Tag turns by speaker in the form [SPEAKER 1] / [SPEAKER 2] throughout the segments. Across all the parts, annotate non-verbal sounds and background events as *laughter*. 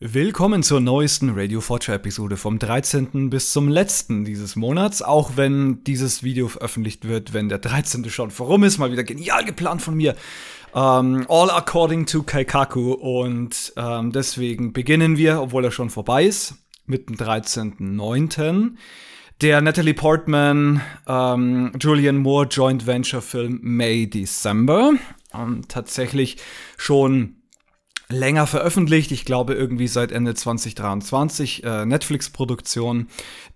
[SPEAKER 1] Willkommen zur neuesten Radio Forger Episode vom 13. bis zum letzten dieses Monats, auch wenn dieses Video veröffentlicht wird, wenn der 13. schon vorum ist, mal wieder genial geplant von mir. Um, ähm, all according to Kaikaku und um, ähm, deswegen beginnen wir, obwohl er schon vorbei ist, mit dem 13.9. Der Natalie Portman um, ähm, Julian Moore Joint Venture Film May December. tatsächlich schon länger veröffentlicht, ich glaube irgendwie seit Ende 2023, äh, Netflix-Produktion,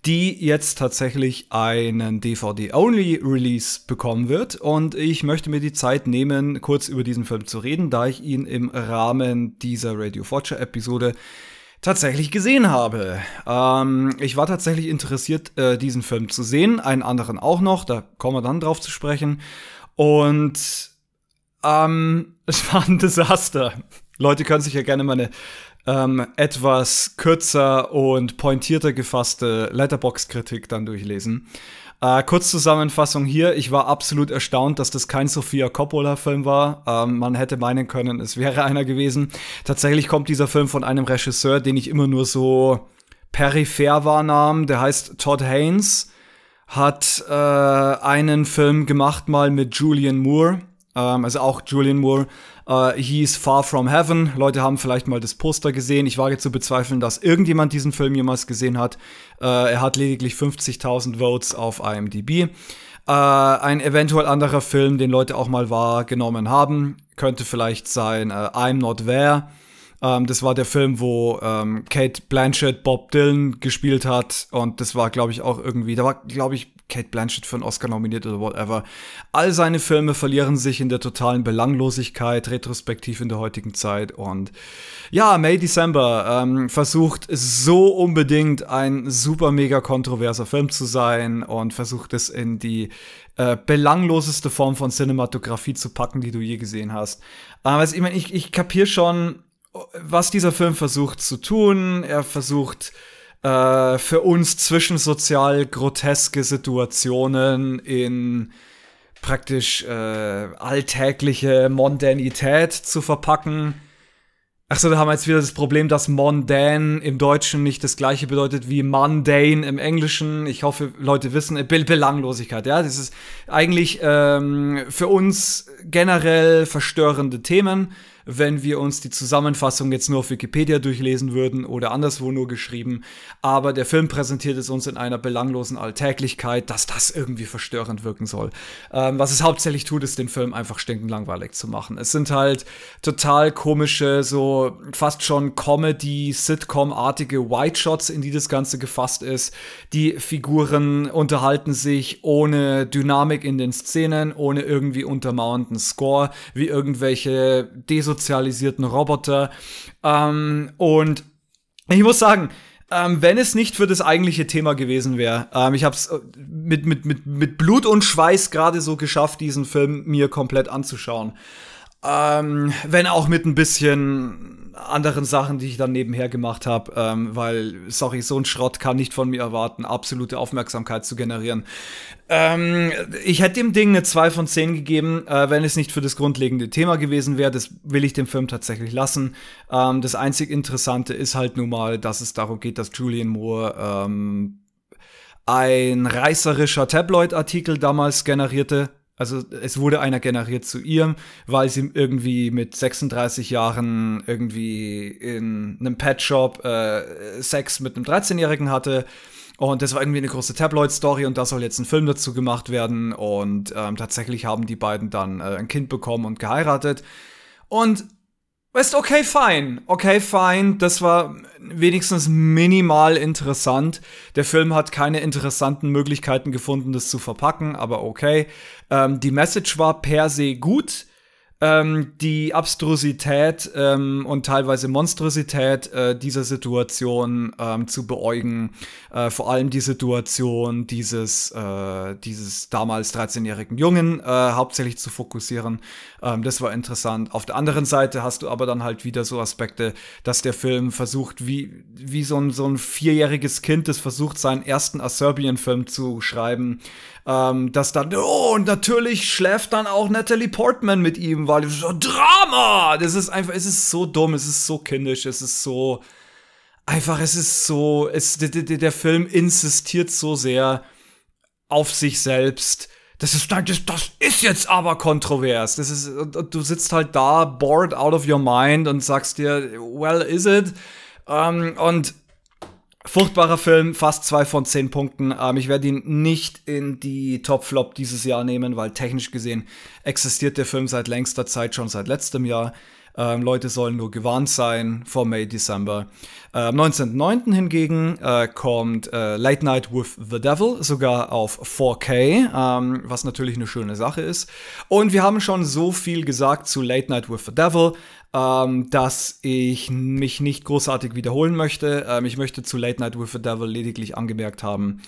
[SPEAKER 1] die jetzt tatsächlich einen DVD-Only-Release bekommen wird. Und ich möchte mir die Zeit nehmen, kurz über diesen Film zu reden, da ich ihn im Rahmen dieser Radio Forger-Episode tatsächlich gesehen habe. Ähm, ich war tatsächlich interessiert, äh, diesen Film zu sehen, einen anderen auch noch, da kommen wir dann drauf zu sprechen. Und ähm, *laughs* es war ein Desaster. Leute können sich ja gerne meine ähm, etwas kürzer und pointierter gefasste Letterbox-Kritik dann durchlesen. Äh, kurz Zusammenfassung hier. Ich war absolut erstaunt, dass das kein Sofia Coppola-Film war. Ähm, man hätte meinen können, es wäre *laughs* einer gewesen. Tatsächlich kommt dieser Film von einem Regisseur, den ich immer nur so peripher wahrnahm. Der heißt Todd Haynes. Hat äh, einen Film gemacht mal mit Julian Moore. Ähm, also auch Julian Moore Uh, äh, hieß Far From Heaven. Leute haben vielleicht mal das Poster gesehen. Ich wage zu bezweifeln, dass irgendjemand diesen Film jemals gesehen hat. Uh, er hat lediglich 50.000 Votes auf IMDb. Uh, äh, ein eventuell anderer Film, den Leute auch mal wahrgenommen haben, könnte vielleicht sein I'm Not There. Um, ähm, das war der Film, wo um, ähm, Kate Blanchett Bob Dylan gespielt hat und das war, glaube ich, auch irgendwie, da war, glaube ich, Kate Blanchett für einen Oscar nominiert oder whatever. All seine Filme verlieren sich in der totalen Belanglosigkeit, retrospektiv in der heutigen Zeit. Und ja, May December ähm, versucht so unbedingt ein super mega kontroverser Film zu sein und versucht es in die äh, belangloseste Form von Cinematografie zu packen, die du je gesehen hast. Ähm, Aber also ich meine, ich, ich kapiere schon, was dieser Film versucht zu tun. Er versucht äh, für uns zwischensozial groteske Situationen in praktisch äh, alltägliche Mondänität zu verpacken. Achso, da haben wir jetzt wieder das Problem, dass mondän im Deutschen nicht das gleiche bedeutet wie mundane im Englischen. Ich hoffe, Leute wissen, äh, Be Belanglosigkeit, ja. Das ist eigentlich ähm, für uns generell verstörende Themen wenn wir uns die Zusammenfassung jetzt nur auf Wikipedia durchlesen würden oder anderswo nur geschrieben. Aber der Film präsentiert es uns in einer belanglosen Alltäglichkeit, dass das irgendwie verstörend wirken soll. Ähm, was es hauptsächlich tut, ist, den Film einfach stinkend langweilig zu machen. Es sind halt total komische, so fast schon Comedy-Sitcom-artige White Shots, in die das Ganze gefasst ist. Die Figuren unterhalten sich ohne Dynamik in den Szenen, ohne irgendwie untermauernden Score, wie irgendwelche desozialen sozialisierten Roboter. Ähm, und ich muss sagen, ähm, wenn es nicht für das eigentliche Thema gewesen wäre. Ähm, ich habe es äh, mit, mit, mit, mit Blut und Schweiß gerade so geschafft, diesen Film mir komplett anzuschauen. Ähm, wenn auch mit ein bisschen anderen Sachen, die ich dann nebenher gemacht habe, ähm, weil, sorry, so ein Schrott kann nicht von mir erwarten, absolute Aufmerksamkeit zu generieren. Ähm, ich hätte dem Ding eine 2 von 10 gegeben, äh, wenn es nicht für das grundlegende Thema gewesen wäre. Das will ich dem Film tatsächlich lassen. Ähm, das einzig Interessante ist halt nun mal, dass es darum geht, dass Julian Moore ähm, ein reißerischer Tabloid-Artikel damals generierte also es wurde einer generiert zu ihr, weil sie irgendwie mit 36 Jahren irgendwie in einem Pet-Shop äh, Sex mit einem 13-Jährigen hatte. Und das war irgendwie eine große Tabloid-Story und da soll jetzt ein Film dazu gemacht werden. Und ähm, tatsächlich haben die beiden dann äh, ein Kind bekommen und geheiratet. Und Weißt okay, fine. Okay, fine. Das war wenigstens minimal interessant. Der Film hat keine interessanten Möglichkeiten gefunden, das zu verpacken, aber okay. Ähm, die Message war per se gut ähm, die Abstrusität ähm, und teilweise Monstrosität äh, dieser Situation ähm, zu beäugen. Äh, vor allem die Situation dieses, äh, dieses damals 13-jährigen Jungen äh, hauptsächlich zu fokussieren. Ähm, das war interessant. Auf der anderen Seite hast du aber dann halt wieder so Aspekte, dass der Film versucht, wie, wie so, ein, so ein vierjähriges Kind, das versucht, seinen ersten Aserbian-Film zu schreiben, ähm, dass dann, oh, und natürlich schläft dann auch Natalie Portman mit ihm, weil so, Drama! Das ist einfach, es ist so dumm, es ist so kindisch, es ist so, einfach, es ist so, es, der, der, der Film insistiert so sehr auf sich selbst. Das ist, nein, das, das ist jetzt aber kontrovers. Das ist, und, und du sitzt halt da, bored out of your mind und sagst dir, well, is it? Ähm, und Furchtbarer Film, fast zwei von zehn Punkten. Ähm, ich werde ihn nicht in die Top-Flop dieses Jahr nehmen, weil technisch gesehen existiert der Film seit längster Zeit, schon seit letztem Jahr. Ähm, Leute sollen nur gewarnt sein vor May, December. Äh, am 19.09. hingegen äh, kommt äh, Late Night with the Devil sogar auf 4K, ähm, was natürlich eine schöne Sache ist. Und wir haben schon so viel gesagt zu Late Night with the Devil. Ähm, dass ich mich nicht großartig wiederholen möchte. Ähm, ich möchte zu Late Night with the Devil lediglich angemerkt haben,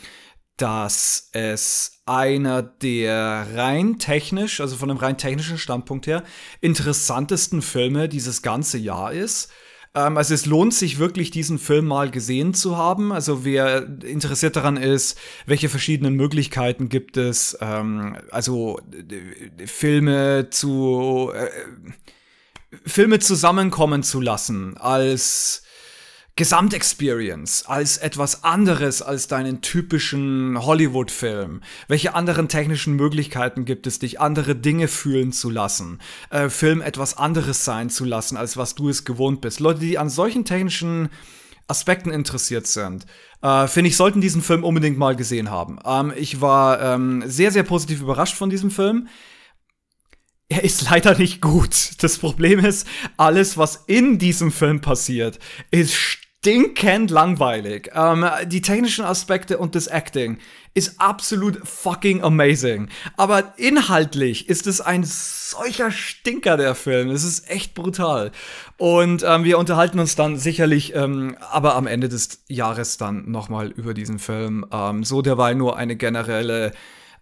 [SPEAKER 1] dass es einer der rein technisch, also von einem rein technischen Standpunkt her, interessantesten Filme dieses ganze Jahr ist. Ähm, also es lohnt sich wirklich, diesen Film mal gesehen zu haben. Also wer interessiert daran ist, welche verschiedenen Möglichkeiten gibt es, ähm, also Filme zu äh, Filme zusammenkommen zu lassen als Gesamtexperience als etwas anderes als deinen typischen Hollywood-Film? Welche anderen technischen Möglichkeiten gibt es, dich andere Dinge fühlen zu lassen, äh, Film etwas anderes sein zu lassen, als was du es gewohnt bist? Leute, die an solchen technischen Aspekten interessiert sind, äh, finde ich, sollten diesen Film unbedingt mal gesehen haben. Ähm, ich war ähm, sehr, sehr positiv überrascht von diesem Film er ist leider nicht gut. Das Problem ist, alles, was in diesem Film passiert, ist Ding kennt langweilig. Ähm, die technischen Aspekte und das Acting ist absolut fucking amazing. Aber inhaltlich ist es ein solcher Stinker, der Film. Es ist echt brutal. Und ähm, wir unterhalten uns dann sicherlich, ähm, aber am Ende des Jahres dann nochmal über diesen Film. Ähm, so derweil nur eine generelle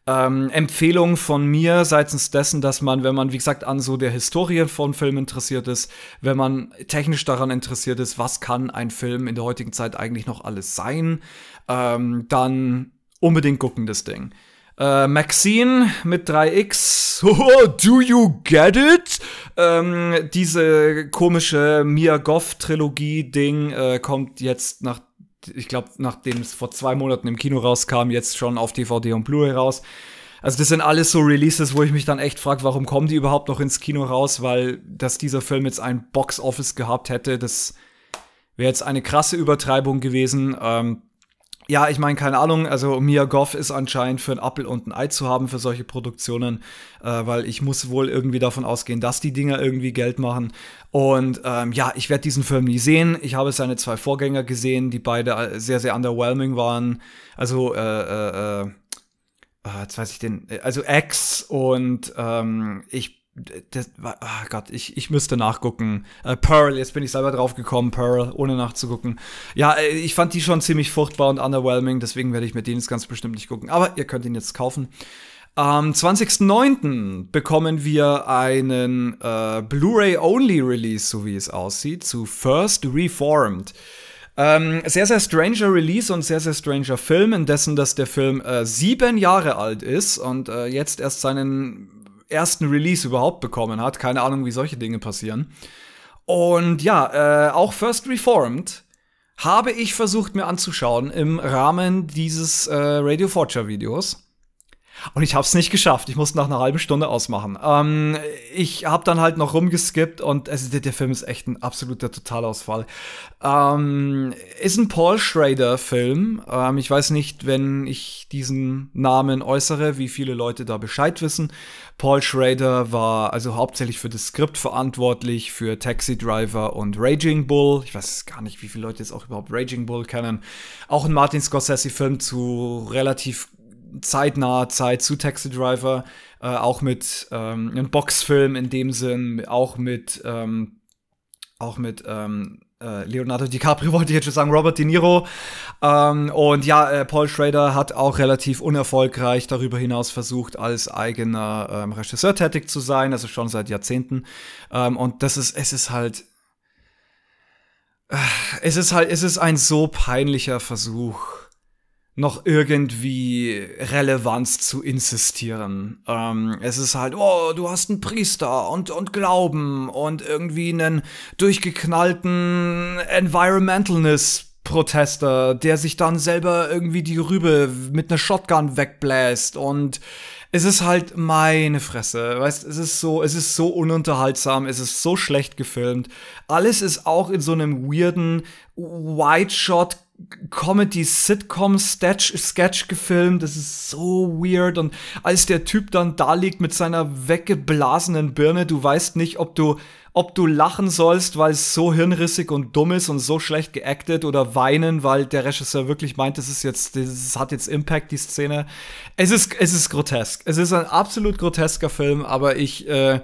[SPEAKER 1] ähm, Empfehlung von mir seitens dessen, dass man, wenn man, wie gesagt, an so der Historie von Filmen interessiert ist, wenn man technisch daran interessiert ist, was kann ein Film in der heutigen Zeit eigentlich noch alles sein, ähm, dann unbedingt gucken das Ding. Äh, Maxine mit 3x, *laughs* do you get it? Ähm, diese komische Mia Goff-Trilogie-Ding äh, kommt jetzt nach ich glaube, nachdem es vor zwei Monaten im Kino rauskam, jetzt schon auf DVD und Blu-ray raus. Also das sind alles so Releases, wo ich mich dann echt frage, warum kommen die überhaupt noch ins Kino raus? Weil, dass dieser Film jetzt ein Box-Office gehabt hätte, das wäre jetzt eine krasse Übertreibung gewesen. Ähm, ja, ich meine, keine Ahnung, also Mia Goff ist anscheinend für ein Appel und ein Ei zu haben für solche Produktionen, äh, weil ich muss wohl irgendwie davon ausgehen, dass die Dinger irgendwie Geld machen. Und ähm, ja, ich werde diesen Film nie sehen. Ich habe seine zwei Vorgänger gesehen, die beide äh, sehr, sehr underwhelming waren. Also, äh, äh, jetzt äh, äh, weiß ich den, also X und ähm, ich das war, oh Gott, ich, ich müsste nachgucken. Äh, Pearl, jetzt bin ich selber drauf gekommen, Pearl, ohne nachzugucken. Ja, äh, ich fand die schon ziemlich furchtbar und underwhelming, deswegen werde ich mir den jetzt ganz bestimmt nicht gucken. Aber ihr könnt ihn jetzt kaufen. Am 20.09. bekommen wir einen äh, Blu-ray-Only-Release, so wie es aussieht, zu First Reformed. Ähm, sehr, sehr stranger Release und sehr, sehr stranger Film, indessen, dass der Film äh, sieben Jahre alt ist und äh, jetzt erst seinen ersten Release überhaupt bekommen hat. Keine Ahnung, wie solche Dinge passieren. Und ja, äh, auch First Reformed habe ich versucht mir anzuschauen im Rahmen dieses äh, Radio Forger Videos. Und ich habe es nicht geschafft. Ich musste nach einer halben Stunde ausmachen. Ähm, ich habe dann halt noch rumgeskippt und also der, der, Film ist echt ein absoluter Totalausfall. Ähm, ist ein Paul Schrader-Film. Ähm, ich weiß nicht, wenn ich diesen Namen äußere, wie viele Leute da Bescheid wissen. Paul Schrader war also hauptsächlich für das Skript verantwortlich, für Taxi Driver und Raging Bull. Ich weiß gar nicht, wie viele Leute jetzt auch überhaupt Raging Bull kennen. Auch ein Martin Scorsese-Film zu relativ zeitnah Zeit zu Taxi Driver, äh, auch mit ähm, einem Boxfilm in dem Sinn, auch mit ähm, auch mit ähm, äh, Leonardo DiCaprio *laughs* wollte ich jetzt schon sagen, Robert De Niro. Ähm, und ja, äh, Paul Schrader hat auch relativ unerfolgreich darüber hinaus versucht, als eigener ähm, Regisseur tätig zu sein, also schon seit Jahrzehnten. Ähm, und das ist, es ist halt, äh, es ist halt, es ist ein so peinlicher Versuch noch irgendwie Relevanz zu insistieren. Ähm, es ist halt, oh, du hast einen Priester und, und Glauben und irgendwie einen durchgeknallten Environmentalness. Protester, der sich dann selber irgendwie die Rübe mit einer Shotgun wegbläst und es ist halt meine Fresse, weißt, es ist so, es ist so ununterhaltsam, es ist so schlecht gefilmt. Alles ist auch in so einem weirden White Shot Comedy-Sitcom-Sketch gefilmt. Das ist so weird. Und als der Typ dann da liegt mit seiner weggeblasenen Birne, du weißt nicht, ob du, ob du lachen sollst, weil es so hirnrissig und dumm ist und so schlecht geactet oder weinen, weil der Regisseur wirklich meint, das ist jetzt, das hat jetzt Impact, die Szene. Es ist, es ist grotesk. Es ist ein absolut grotesker Film, aber ich, äh,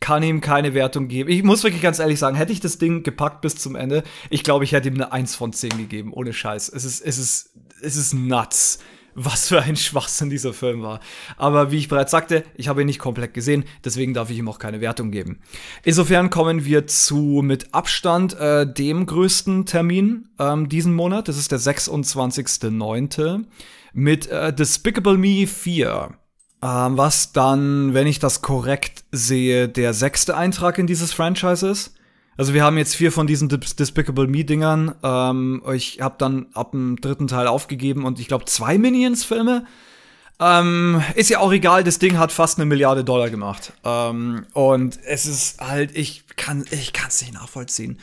[SPEAKER 1] kann ihm keine Wertung geben. Ich muss wirklich ganz ehrlich sagen, hätte ich das Ding gepackt bis zum Ende, ich glaube, ich hätte ihm eine 1 von 10 gegeben, ohne Scheiß. Es ist, es ist, es ist nuts. Was für ein Schwachsinn dieser Film war. Aber wie ich bereits sagte, ich habe ihn nicht komplett gesehen, deswegen darf ich ihm auch keine Wertung geben. Insofern kommen wir zu mit Abstand äh, dem größten Termin ähm, diesen Monat. Das ist der 26.09. mit äh, Despicable Me 4. Ähm, was dann, wenn ich das korrekt sehe, der sechste Eintrag in dieses Franchise ist. Also wir haben jetzt vier von diesen Dis Despicable Me-Dingern. Ähm, ich habe dann ab dem dritten Teil aufgegeben und ich glaube zwei Minions-Filme. Ähm, ist ja auch egal, das Ding hat fast eine Milliarde Dollar gemacht. Ähm, und es ist halt, ich kann ich kann's nicht nachvollziehen.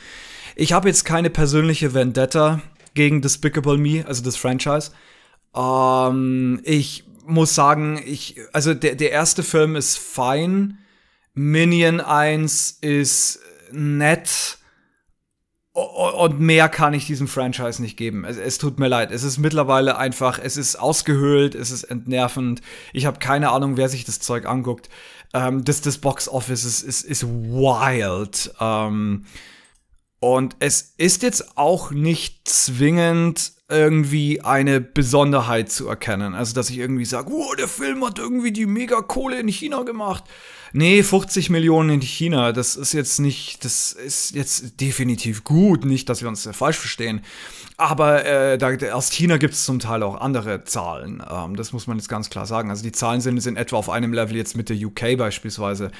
[SPEAKER 1] Ich habe jetzt keine persönliche Vendetta gegen Despicable Me, also das Franchise. Ähm, ich muss sagen, ich, also der, der erste Film ist fein. Minion 1 ist nett. Und mehr kann ich diesem Franchise nicht geben. Es, es, tut mir leid. Es ist mittlerweile einfach, es ist ausgehöhlt, es ist entnervend. Ich habe keine Ahnung, wer sich das Zeug anguckt. Ähm, das, das Box Office ist, ist, ist wild. Ähm, und es ist jetzt auch nicht zwingend irgendwie eine Besonderheit zu erkennen. Also, dass ich irgendwie sage, wow, der Film hat irgendwie die Megakohle in China gemacht. Nee, 50 Millionen in China, das ist jetzt nicht, das ist jetzt definitiv gut, nicht, dass wir uns falsch verstehen. Aber äh, da, aus China gibt es zum Teil auch andere Zahlen. Ähm, das muss man jetzt ganz klar sagen. Also die Zahlen sind, sind etwa auf einem Level jetzt mit der UK beispielsweise.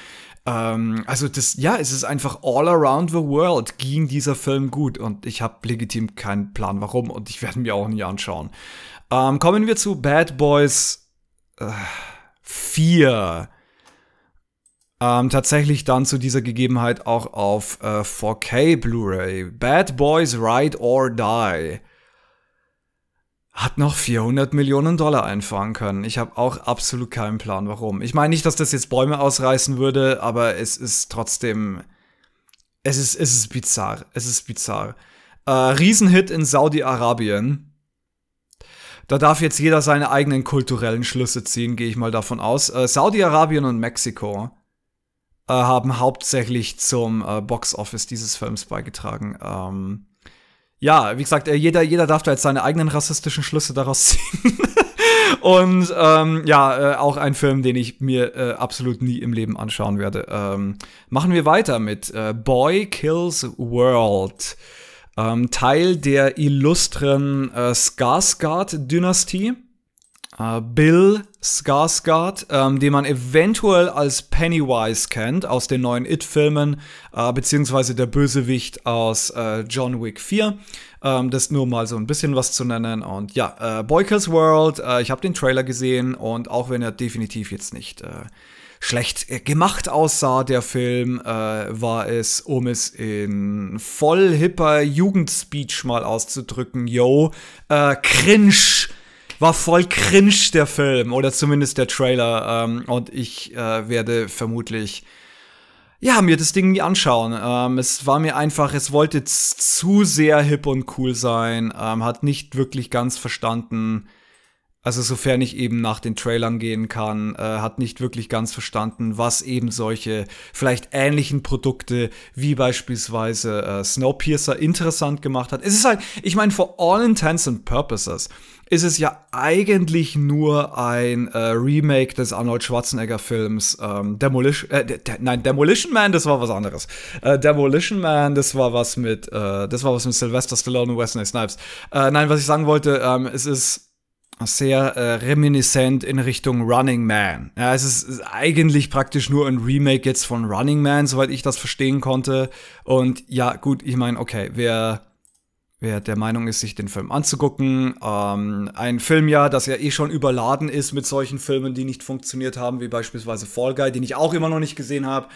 [SPEAKER 1] Ähm, also das, ja, es ist einfach all around the world ging dieser Film gut und ich habe legitim keinen Plan warum und ich werde mir auch nie anschauen. Ähm, kommen wir zu Bad Boys äh, 4. Ähm, tatsächlich dann zu dieser Gegebenheit auch auf äh, 4K Blu-ray. Bad Boys Ride or Die hat noch 400 Millionen Dollar einfahren können. Ich habe auch absolut keinen Plan, warum. Ich meine nicht, dass das jetzt Bäume ausreißen würde, aber es ist trotzdem, es ist, es ist bizarr. Es ist bizarr. Äh, Riesenhit in Saudi-Arabien. Da darf jetzt jeder seine eigenen kulturellen Schlüsse ziehen, gehe ich mal davon aus. Äh, Saudi-Arabien und Mexiko äh, haben hauptsächlich zum äh, Box-Office dieses Films beigetragen. Ähm, ja, wie gesagt, äh, jeder, jeder darf da jetzt seine eigenen rassistischen Schlüsse daraus *laughs* ziehen. Und ähm, ja, äh, auch ein Film, den ich mir äh, absolut nie im Leben anschauen werde. Ähm, machen wir weiter mit äh, Boy Kills World. Ähm, Teil der illustren äh, Skarsgård-Dynastie. Äh, Bill Skarsgård, ähm, den man eventuell als Pennywise kennt aus den neuen It-Filmen, äh, beziehungsweise der Bösewicht aus äh, John Wick 4. Ähm, das nur mal so ein bisschen was zu nennen. Und ja, äh, Boykers World, äh, ich habe den Trailer gesehen und auch wenn er definitiv jetzt nicht äh, schlecht äh, gemacht aussah, der Film, äh, war es, um es in voll hipper Jugendspeech mal auszudrücken, yo, cringe war voll cringe, der Film. Oder zumindest der Trailer. Ähm, und ich äh, werde vermutlich ja, mir das Ding nie anschauen. Ähm, es war mir einfach, es wollte zu sehr hip und cool sein, ähm, hat nicht wirklich ganz verstanden, also sofern ich eben nach den Trailern gehen kann, äh, hat nicht wirklich ganz verstanden, was eben solche vielleicht ähnlichen Produkte wie beispielsweise äh, Snowpiercer interessant gemacht hat. Es ist halt, ich meine, for all intents and purposes ist es ja eigentlich nur ein äh, Remake des Arnold Schwarzenegger Films ähm, Demolition, äh, nein Demolition Man, das war was anderes. Äh, Demolition Man, das war was mit, äh, das war was mit Sylvester Stallone und Wesley Snipes. Äh, nein, was ich sagen wollte, ähm, es ist sehr äh, reminiscent in Richtung Running Man. Ja, es ist, ist, eigentlich praktisch nur ein Remake jetzt von Running Man, soweit ich das verstehen konnte. Und ja, gut, ich meine, okay, wer, wer der Meinung ist, sich den Film anzugucken, ähm, ein Film ja, das ja eh schon überladen ist mit solchen Filmen, die nicht funktioniert haben, wie beispielsweise Fall Guy, den ich auch immer noch nicht gesehen habe.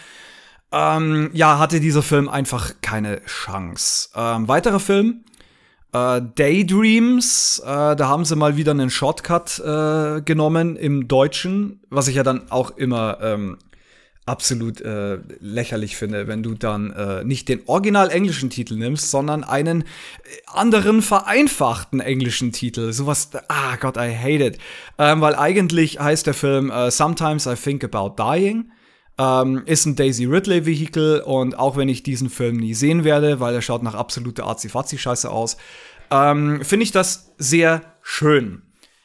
[SPEAKER 1] Ähm, ja, hatte dieser Film einfach keine Chance. Ähm, weiterer Film, äh, Daydreams, äh, da haben sie mal wieder einen Shortcut äh, genommen im Deutschen, was ich ja dann auch immer ähm, absolut äh, lächerlich finde, wenn du dann äh, nicht den original englischen Titel nimmst, sondern einen äh, anderen vereinfachten englischen Titel. Sowas, ah Gott, I hate it. Ähm, weil eigentlich heißt der Film uh, Sometimes I Think About Dying. Ähm, ist ein Daisy Ridley Vehikel und auch wenn ich diesen Film nie sehen werde, weil er schaut nach absoluter Arzi-Fazi-Scheiße aus, ähm, finde ich das sehr schön.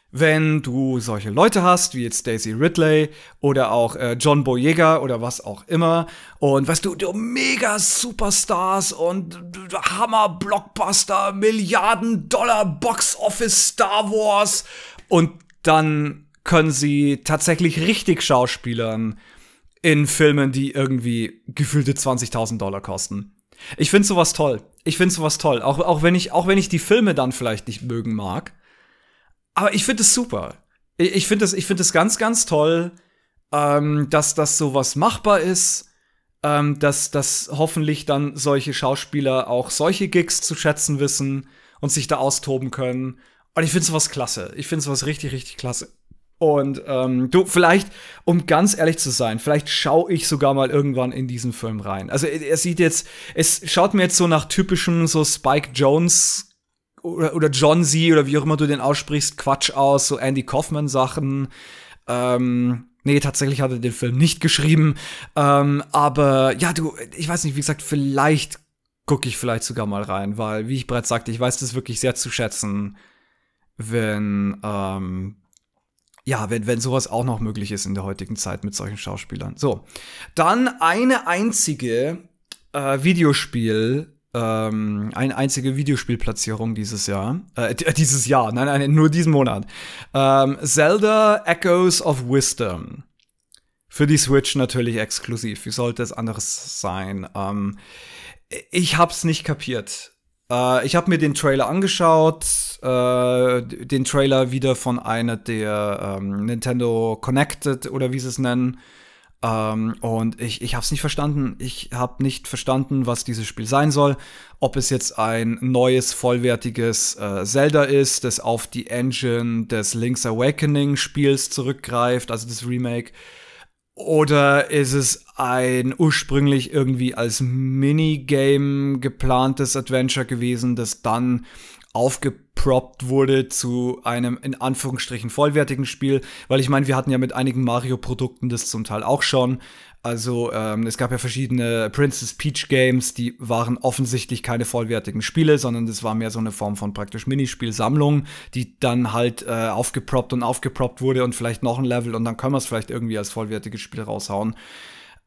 [SPEAKER 1] Wenn du solche Leute hast, wie jetzt Daisy Ridley oder auch äh, John Boyega oder was auch immer, und weißt du, du mega Superstars und Hammer Blockbuster, Milliarden Dollar Box Office Star Wars, und dann können sie tatsächlich richtig schauspielern in Filmen, die irgendwie gefühlte 20.000 Dollar kosten. Ich finde sowas toll. Ich finde sowas toll. Auch, auch, wenn ich, auch wenn ich die Filme dann vielleicht nicht mögen mag. Aber ich finde es super. Ich, ich finde es find ganz, ganz toll, ähm, dass das sowas machbar ist. Ähm, dass, dass hoffentlich dann solche Schauspieler auch solche Gigs zu schätzen wissen und sich da austoben können. Und ich finde sowas klasse. Ich finde sowas richtig, richtig klasse. Und ähm, du, vielleicht, um ganz ehrlich zu sein, vielleicht schaue ich sogar mal irgendwann in diesen Film rein. Also er sieht jetzt, es schaut mir jetzt so nach typischen so Spike Jones oder, oder John Z oder wie auch immer du den aussprichst, Quatsch aus, so Andy Kaufman Sachen. Ähm, nee, tatsächlich hat er den Film nicht geschrieben. Ähm, aber ja, du, ich weiß nicht, wie gesagt, vielleicht gucke ich vielleicht sogar mal rein, weil, wie ich bereits sagte, ich weiß das wirklich sehr zu schätzen, wenn ähm, ja, wenn, wenn sowas auch noch möglich ist in der heutigen Zeit mit solchen Schauspielern. So, dann eine einzige äh, Videospiel ähm, eine einzige Videospielplatzierung dieses Jahr. Äh, *laughs* dieses Jahr, nein, nein, nur diesen Monat. Ähm, Zelda Echoes of Wisdom. Für die Switch natürlich exklusiv. Wie sollte es anderes sein? Ähm, ich hab's nicht kapiert. Äh, ich habe mir den Trailer angeschaut, äh, den Trailer wieder von einer der ähm, Nintendo Connected oder wie sie es nennen. Ähm, und ich, ich habe es nicht verstanden. Ich habe nicht verstanden, was dieses Spiel sein soll. Ob es jetzt ein neues, vollwertiges äh, Zelda ist, das auf die Engine des Link's Awakening Spiels zurückgreift, also das Remake. Oder ist es ein ursprünglich irgendwie als Minigame geplantes Adventure gewesen, das dann aufgeproppt wurde zu einem in Anführungsstrichen vollwertigen Spiel, weil ich meine, wir hatten ja mit einigen Mario-Produkten das zum Teil auch schon, also ähm, es gab ja verschiedene Princess Peach Games, die waren offensichtlich keine vollwertigen Spiele, sondern das war mehr so eine Form von praktisch Minispielsammlung, die dann halt äh, aufgeploppt und aufgeploppt wurde und vielleicht noch ein Level und dann können wir es vielleicht irgendwie als vollwertiges Spiel raushauen.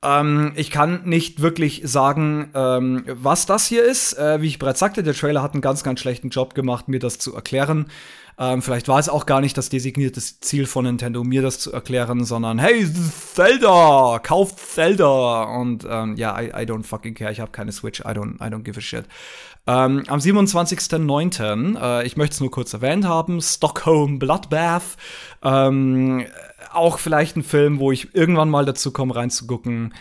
[SPEAKER 1] Ähm, ich kann nicht wirklich sagen, ähm, was das hier ist. Äh, wie ich bereits sagte, der Trailer hat einen ganz, ganz schlechten Job gemacht, mir das zu erklären. Ähm, vielleicht war es auch gar nicht das designierte Ziel von Nintendo, mir das zu erklären, sondern hey, Zelda, kauft Zelda. Und ähm, ja, I, I don't fucking care, ich habe keine Switch, I don't, I don't give a shit. Ähm, am 27.09., äh, ich möchte es nur kurz erwähnt haben, Stockholm Bloodbath. Ähm, auch vielleicht ein Film, wo ich irgendwann mal dazu komme, reinzugucken.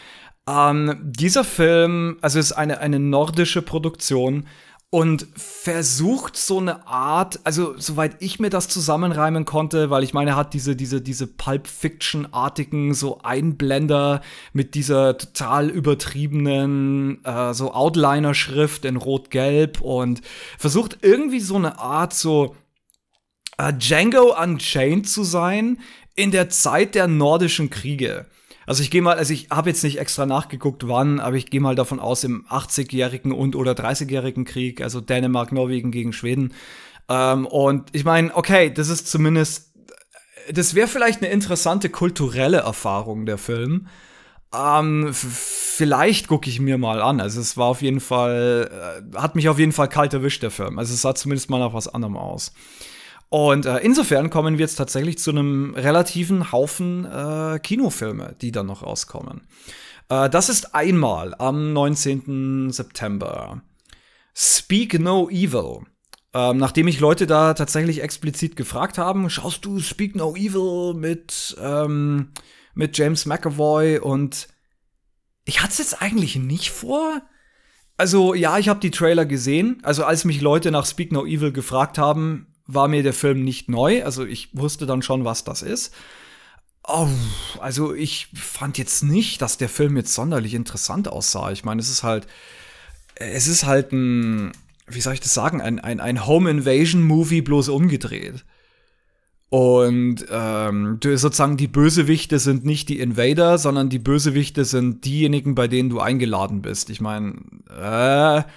[SPEAKER 1] Ähm, dieser Film, also ist eine, eine nordische Produktion, und versucht so eine Art, also soweit ich mir das zusammenreimen konnte, weil ich meine, er hat diese, diese, diese Pulp Fiction-artigen so Einblender mit dieser total übertriebenen äh, so Outliner-Schrift in Rot-Gelb und versucht irgendwie so eine Art so äh, Django Unchained zu sein in der Zeit der nordischen Kriege. Also ich gehe mal, also ich habe jetzt nicht extra nachgeguckt, wann, aber ich gehe mal davon aus, im 80-jährigen und oder 30-jährigen Krieg, also Dänemark, Norwegen gegen Schweden. Ähm, und ich meine, okay, das ist zumindest, das wäre vielleicht eine interessante kulturelle Erfahrung der Film. Ähm, vielleicht gucke ich mir mal an. Also es war auf jeden Fall, äh, hat mich auf jeden Fall kalt erwischt, der Film. Also es sah zumindest mal nach was anderem aus. Und äh, insofern kommen wir jetzt tatsächlich zu einem relativen Haufen äh, Kinofilme, die dann noch rauskommen. Äh, das ist einmal am 19. September. Speak No Evil. Ähm, nachdem ich Leute da tatsächlich explizit gefragt haben, schaust du Speak No Evil mit, ähm, mit James McAvoy und ich hatte es jetzt eigentlich nicht vor. Also ja, ich habe die Trailer gesehen. Also als mich Leute nach Speak No Evil gefragt haben, war mir der Film nicht neu. Also ich wusste dann schon, was das ist. Oh, also ich fand jetzt nicht, dass der Film jetzt sonderlich interessant aussah. Ich meine, es ist halt, es ist halt ein, wie soll ich das sagen, ein, ein, ein Home Invasion Movie bloß umgedreht. Und ähm, sozusagen die Bösewichte sind nicht die Invader, sondern die Bösewichte sind diejenigen, bei denen du eingeladen bist. Ich meine, äh,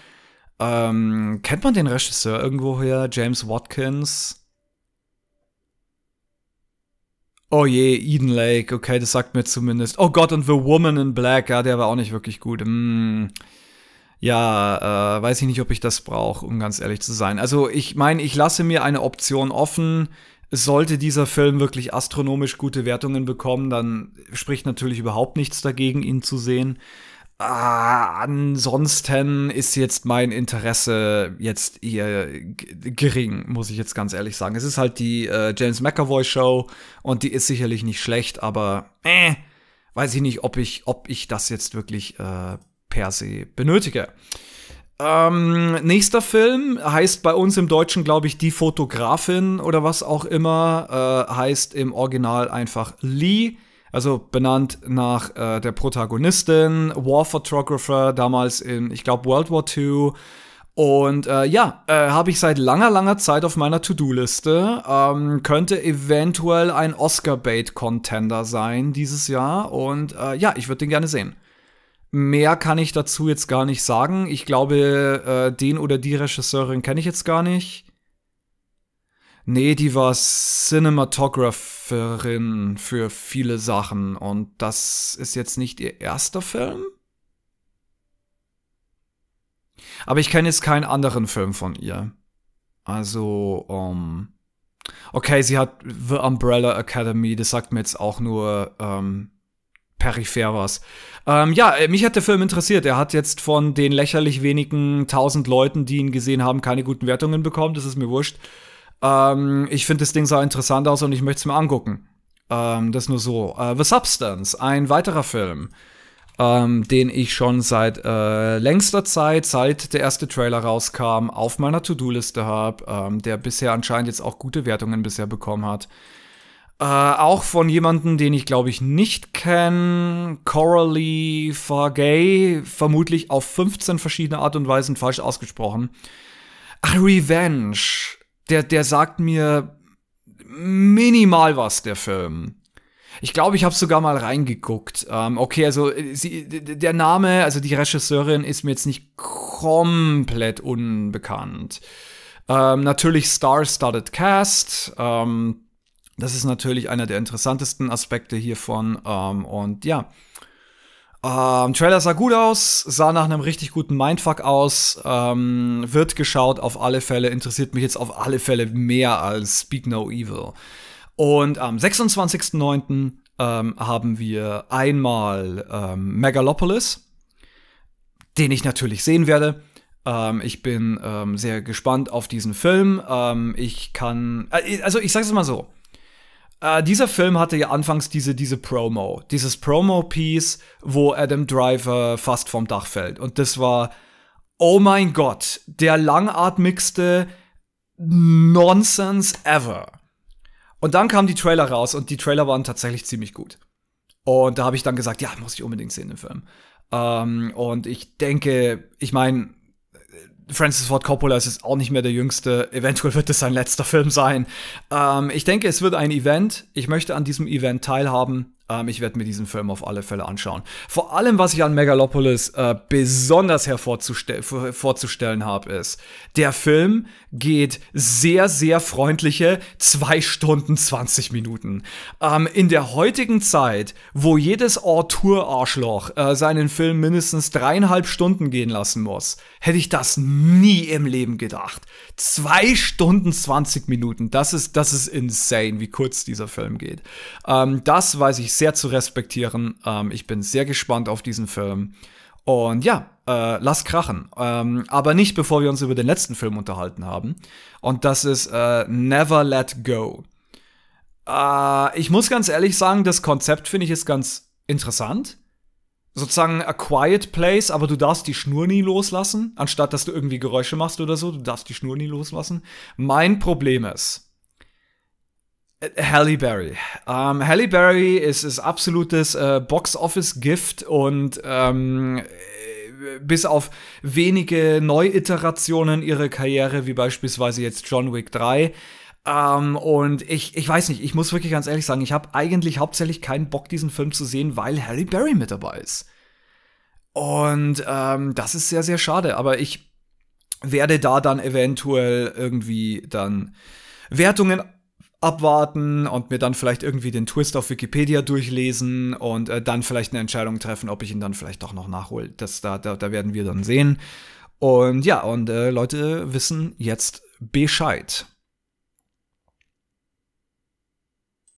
[SPEAKER 1] ähm, kennt man den Regisseur irgendwo her? James Watkins? Oh je, Eden Lake, okay, das sagt mir zumindest. Oh Gott, und The Woman in Black, ja, der war auch nicht wirklich gut. Mm. Ja, äh, weiß ich nicht, ob ich das brauche, um ganz ehrlich zu sein. Also ich meine, ich lasse mir eine Option offen. Sollte dieser Film wirklich astronomisch gute Wertungen bekommen, dann spricht natürlich überhaupt nichts dagegen, ihn zu sehen. Ah, ansonsten ist jetzt mein Interesse jetzt eher gering, muss ich jetzt ganz ehrlich sagen. Es ist halt die äh, James McAvoy Show und die ist sicherlich nicht schlecht, aber äh, weiß ich nicht, ob ich, ob ich das jetzt wirklich äh, per se benötige. Ähm, nächster Film heißt bei uns im Deutschen, glaube ich, Die Fotografin oder was auch immer, äh, heißt im Original einfach Lee. Also benannt nach äh, der Protagonistin, War Photographer, damals in, ich glaube, World War II. Und äh, ja, äh, habe ich seit langer, langer Zeit auf meiner To-Do-Liste. Ähm, könnte eventuell ein Oscar-Bait-Contender sein dieses Jahr. Und äh, ja, ich würde den gerne sehen. Mehr kann ich dazu jetzt gar nicht sagen. Ich glaube, äh, den oder die Regisseurin kenne ich jetzt gar nicht. Nee, die war Cinematograph Schöpferin für viele Sachen und das ist jetzt nicht ihr erster Film? Aber ich kenne jetzt keinen anderen Film von ihr. Also, um, okay, sie hat The Umbrella Academy, das sagt mir jetzt auch nur ähm, peripher was. Ähm, ja, äh, mich hat der Film interessiert. Er hat jetzt von den lächerlich wenigen tausend Leuten, die ihn gesehen haben, keine guten Wertungen bekommen, das ist mir wurscht ähm, ich finde das Ding sah interessant aus und ich möchte es mir angucken. Ähm, das nur so. Äh, The Substance, ein weiterer Film, ähm, den ich schon seit äh, längster Zeit, seit der erste Trailer rauskam, auf meiner To-Do-Liste habe, ähm, der bisher anscheinend jetzt auch gute Wertungen bisher bekommen hat. Äh, auch von jemandem, den ich glaube ich nicht kenne, Coralie Fargay, vermutlich auf 15 verschiedene Art und Weisen falsch ausgesprochen. Revenge der, der sagt mir minimal was, der Film. Ich glaube, ich habe sogar mal reingeguckt. Ähm, okay, also äh, sie, der Name, also die Regisseurin ist mir jetzt nicht komplett unbekannt. Ähm, natürlich Star-Studded Cast. Ähm, das ist natürlich einer der interessantesten Aspekte hiervon. Ähm, und ja, ähm, Trailer sah gut aus, sah nach einem richtig guten Mindfuck aus, ähm, wird geschaut auf alle Fälle, interessiert mich jetzt auf alle Fälle mehr als Speak No Evil. Und am 26.09. Ähm, haben wir einmal ähm, Megalopolis, den ich natürlich sehen werde. Ähm, ich bin ähm, sehr gespannt auf diesen Film. Ähm, ich kann, äh, also ich sage es mal so, äh, dieser Film hatte ja anfangs diese, diese Promo, dieses Promo-Piece, wo Adam Driver fast vom Dach fällt. Und das war, oh mein Gott, der langatmigste Nonsense ever. Und dann kamen die Trailer raus und die Trailer waren tatsächlich ziemlich gut. Und da habe ich dann gesagt, ja, muss ich unbedingt sehen, den Film. Ähm, und ich denke, ich meine, Francis Ford Coppola ist jetzt auch nicht mehr der Jüngste. Eventuell wird es sein letzter Film sein. Ähm, ich denke, es wird ein Event. Ich möchte an diesem Event teilhaben. Ähm, ich werde mir diesen Film auf alle Fälle anschauen. Vor allem, was ich an Megalopolis äh, besonders hervorzustellen habe, ist, der Film geht sehr, sehr freundliche 2 Stunden 20 Minuten. Ähm, in der heutigen Zeit, wo jedes Auteur-Arschloch äh, seinen Film mindestens dreieinhalb Stunden gehen lassen muss, hätte ich das nie im Leben gedacht. 2 Stunden 20 Minuten, das ist, das ist insane, wie kurz dieser Film geht. Ähm, das weiß ich sehr sehr zu respektieren. Ähm, ich bin sehr gespannt auf diesen Film. Und ja, äh, lass krachen. Ähm, aber nicht bevor wir uns über den letzten Film unterhalten haben. Und das ist äh, Never Let Go. Äh, ich muss ganz ehrlich sagen, das Konzept finde ich ist ganz interessant. Sozusagen a quiet place, aber du darfst die Schnur nie loslassen. Anstatt dass du irgendwie Geräusche machst oder so, du darfst die Schnur nie loslassen. Mein Problem ist, Halle Berry. Ähm, Halle Berry ist, ist absolutes äh, Box-Office-Gift und ähm, äh, bis auf wenige Neuiterationen ihrer Karriere, wie beispielsweise jetzt John Wick 3. Ähm, und ich, ich weiß nicht, ich muss wirklich ganz ehrlich sagen, ich habe eigentlich hauptsächlich keinen Bock, diesen Film zu sehen, weil Halle Berry mit dabei ist. Und ähm, das ist sehr, sehr schade, aber ich werde da dann eventuell irgendwie dann Wertungen abwarten und mir dann vielleicht irgendwie den Twist auf Wikipedia durchlesen und äh, dann vielleicht eine Entscheidung treffen, ob ich ihn dann vielleicht doch noch nachhole. Das, da, da, da werden wir dann sehen. Und ja, und äh, Leute wissen jetzt Bescheid.